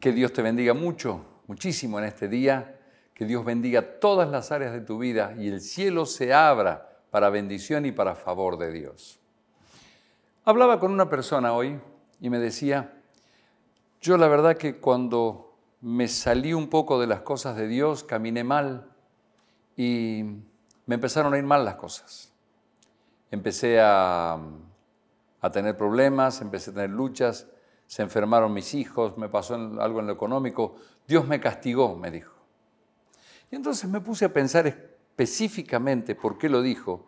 Que Dios te bendiga mucho, muchísimo en este día. Que Dios bendiga todas las áreas de tu vida y el cielo se abra para bendición y para favor de Dios. Hablaba con una persona hoy y me decía, yo la verdad que cuando me salí un poco de las cosas de Dios, caminé mal y me empezaron a ir mal las cosas. Empecé a, a tener problemas, empecé a tener luchas se enfermaron mis hijos, me pasó algo en lo económico, Dios me castigó, me dijo. Y entonces me puse a pensar específicamente por qué lo dijo.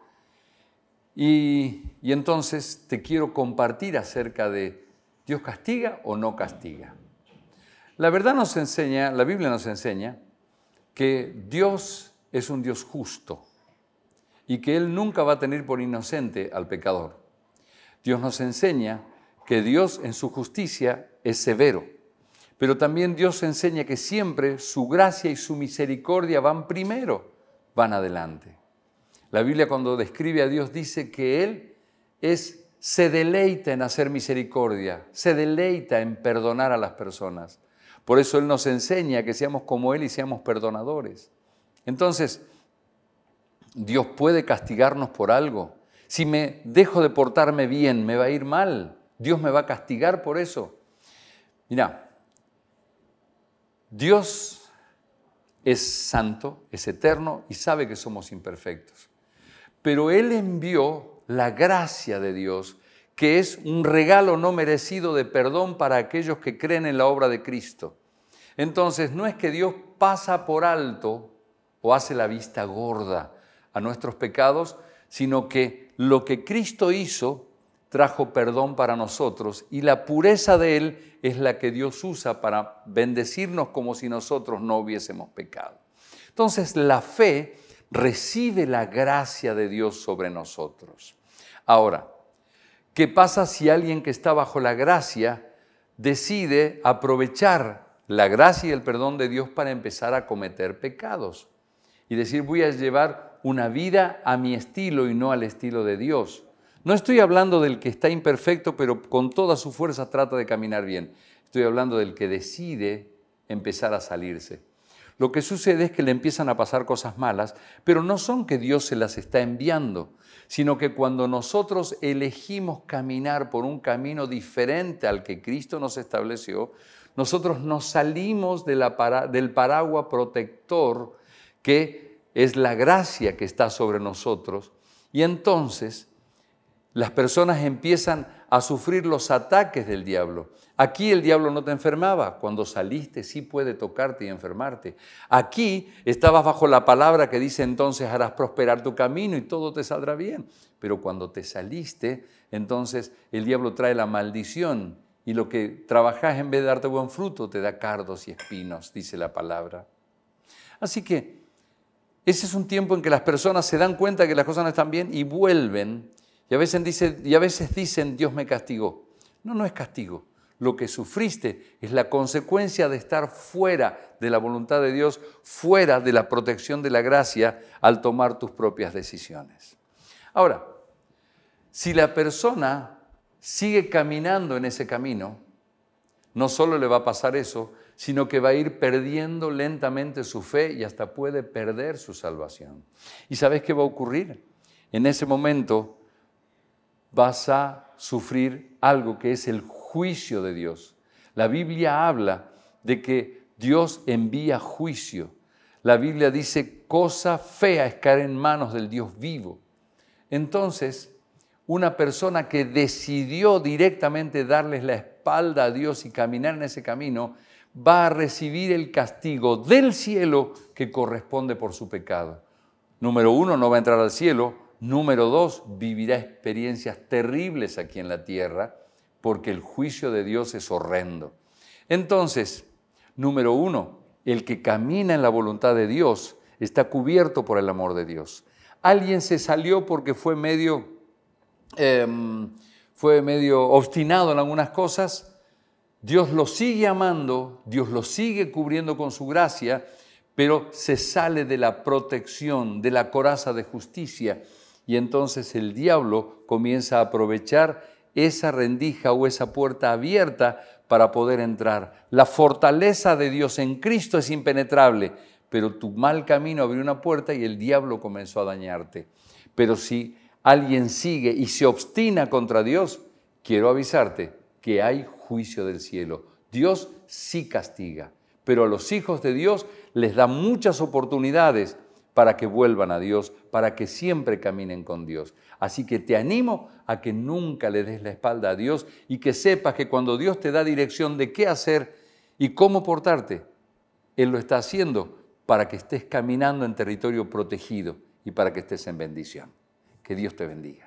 Y, entonces te quiero compartir acerca de Dios castiga o no castiga. La verdad nos enseña, la Biblia nos enseña que Dios es un Dios justo y que Él nunca va a tener por inocente al pecador. Dios nos enseña que Dios en su justicia es severo, pero también Dios enseña que siempre su gracia y su misericordia van primero, van adelante. La Biblia cuando describe a Dios dice que Él se deleita en hacer misericordia, se deleita en perdonar a las personas. Por eso Él nos enseña que seamos como Él y seamos perdonadores. Entonces, Dios puede castigarnos por algo. Si me dejo de portarme bien, me va a ir mal. Dios me va a castigar por eso. Mira, Dios es santo, es eterno y sabe que somos imperfectos. Pero Él envió la gracia de Dios, que es un regalo no merecido de perdón para aquellos que creen en la obra de Cristo. Entonces, no es que Dios pasa por alto o hace la vista gorda a nuestros pecados, sino que lo que Cristo hizo trajo perdón para nosotros y la pureza de Él es la que Dios usa para bendecirnos como si nosotros no hubiésemos pecado. Entonces la fe recibe la gracia de Dios sobre nosotros. Ahora, ¿qué pasa si alguien que está bajo la gracia decide aprovechar la gracia y el perdón de Dios para empezar a cometer pecados? Y decir, voy a llevar una vida a mi estilo y no al estilo de Dios no estoy hablando del que está imperfecto, pero con toda su fuerza trata de caminar bien. Estoy hablando del que decide empezar a salirse. Lo que sucede es que le empiezan a pasar cosas malas, pero no son que Dios se las está enviando, sino que cuando nosotros elegimos caminar por un camino diferente al que Cristo nos estableció, nosotros nos salimos del paraguas protector que es la gracia que está sobre nosotros y entonces las personas empiezan a sufrir los ataques del diablo. Aquí el diablo no te enfermaba, cuando saliste sí puede tocarte y enfermarte. Aquí estabas bajo la palabra que dice entonces harás prosperar tu camino y todo te saldrá bien. Pero cuando te saliste, entonces el diablo trae la maldición y lo que trabajas en vez de darte buen fruto te da cardos y espinos, dice la palabra. Así que ese es un tiempo en que las personas se dan cuenta que las cosas no están bien y vuelven y a veces, y a veces dicen, Dios me castigó. No, no es castigo. Lo que sufriste es la consecuencia de estar fuera de la voluntad de Dios, fuera de la protección de la gracia al tomar tus propias decisiones. Ahora, si la persona sigue caminando en ese camino, no solo le va a pasar eso, sino que va a ir perdiendo lentamente su fe y hasta puede perder su salvación. ¿Y sabes qué va a ocurrir? En ese momento vas a sufrir algo que es el juicio de Dios. La Biblia habla de que Dios envía juicio. La Biblia dice, cosa fea es caer en manos del Dios vivo. Entonces, una persona que decidió directamente darles la espalda a Dios y caminar en ese camino, va a recibir el castigo del cielo que corresponde por su pecado. Número uno, no va a entrar al cielo, Número dos, vivirá experiencias terribles aquí en la tierra porque el juicio de Dios es horrendo. Entonces, número uno, el que camina en la voluntad de Dios está cubierto por el amor de Dios. Alguien se salió porque fue medio, em, fue medio obstinado en algunas cosas. Dios lo sigue amando, Dios lo sigue cubriendo con su gracia, pero se sale de la protección, de la coraza de justicia y entonces el diablo comienza a aprovechar esa rendija o esa puerta abierta para poder entrar. La fortaleza de Dios en Cristo es impenetrable, pero tu mal camino abrió una puerta y el diablo comenzó a dañarte. Pero si alguien sigue y se obstina contra Dios, quiero avisarte que hay juicio del cielo. Dios sí castiga, pero a los hijos de Dios les da muchas oportunidades para que vuelvan a Dios, para que siempre caminen con Dios. Así que te animo a que nunca le des la espalda a Dios y que sepas que cuando Dios te da dirección de qué hacer y cómo portarte, Él lo está haciendo para que estés caminando en territorio protegido y para que estés en bendición. Que Dios te bendiga.